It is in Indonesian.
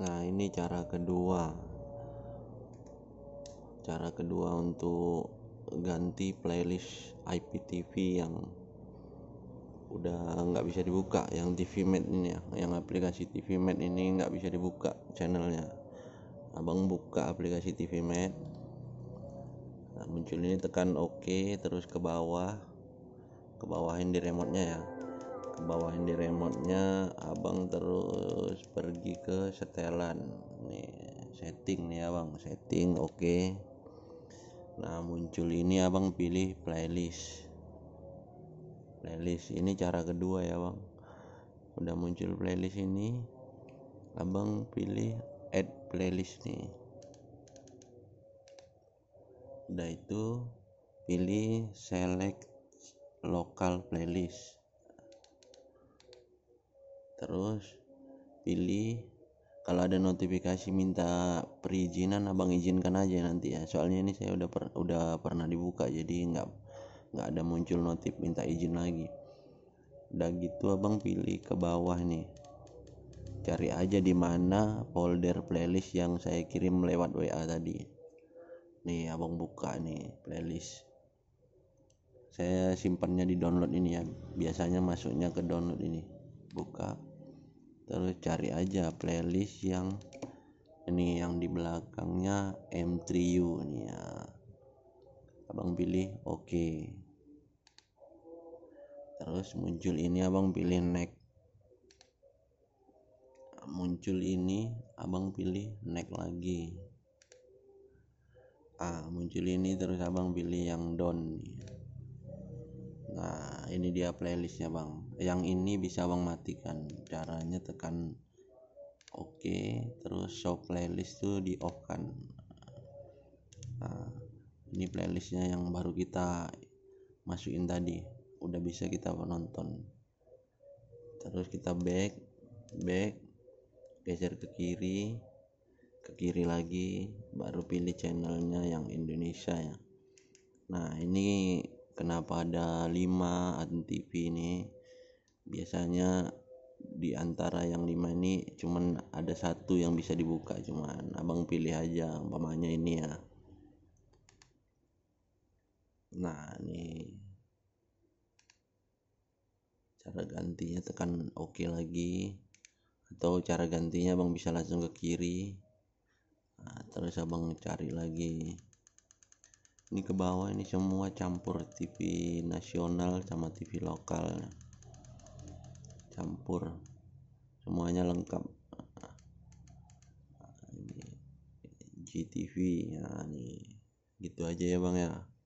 Nah, ini cara kedua. Cara kedua untuk ganti playlist IPTV yang udah nggak bisa dibuka yang TV Med ini ya yang aplikasi TV Med ini nggak bisa dibuka channelnya abang buka aplikasi TV Med nah, muncul ini tekan OK terus ke bawah ke bawahin di remote nya ya bawain di remote abang terus pergi ke setelan nih setting nih abang setting oke okay. nah muncul ini abang pilih playlist playlist ini cara kedua ya bang udah muncul playlist ini abang pilih add playlist nih udah itu pilih select local playlist terus pilih kalau ada notifikasi minta perizinan abang izinkan aja nanti ya soalnya ini saya udah per, udah pernah dibuka jadi nggak nggak ada muncul notif minta izin lagi udah gitu abang pilih ke bawah nih cari aja di mana folder playlist yang saya kirim lewat WA tadi nih abang buka nih playlist saya simpannya di download ini ya biasanya masuknya ke download ini buka terus cari aja playlist yang ini yang di belakangnya M3U nih ya abang pilih oke okay. terus muncul ini abang pilih next muncul ini abang pilih next lagi ah muncul ini terus abang pilih yang down nih ini dia playlistnya bang yang ini bisa bang matikan caranya tekan oke okay. terus show playlist tuh di off kan nah ini playlistnya yang baru kita masukin tadi udah bisa kita nonton terus kita back back geser ke kiri ke kiri lagi baru pilih channelnya yang Indonesia ya nah ini kenapa ada 5 ANTV ini biasanya di antara yang lima ini cuman ada satu yang bisa dibuka cuman abang pilih aja umpamanya ini ya nah ini cara gantinya tekan OK lagi atau cara gantinya abang bisa langsung ke kiri nah, terus abang cari lagi ini ke bawah ini semua campur TV nasional sama TV lokal campur semuanya lengkap GTV ya nah, nih gitu aja ya bang ya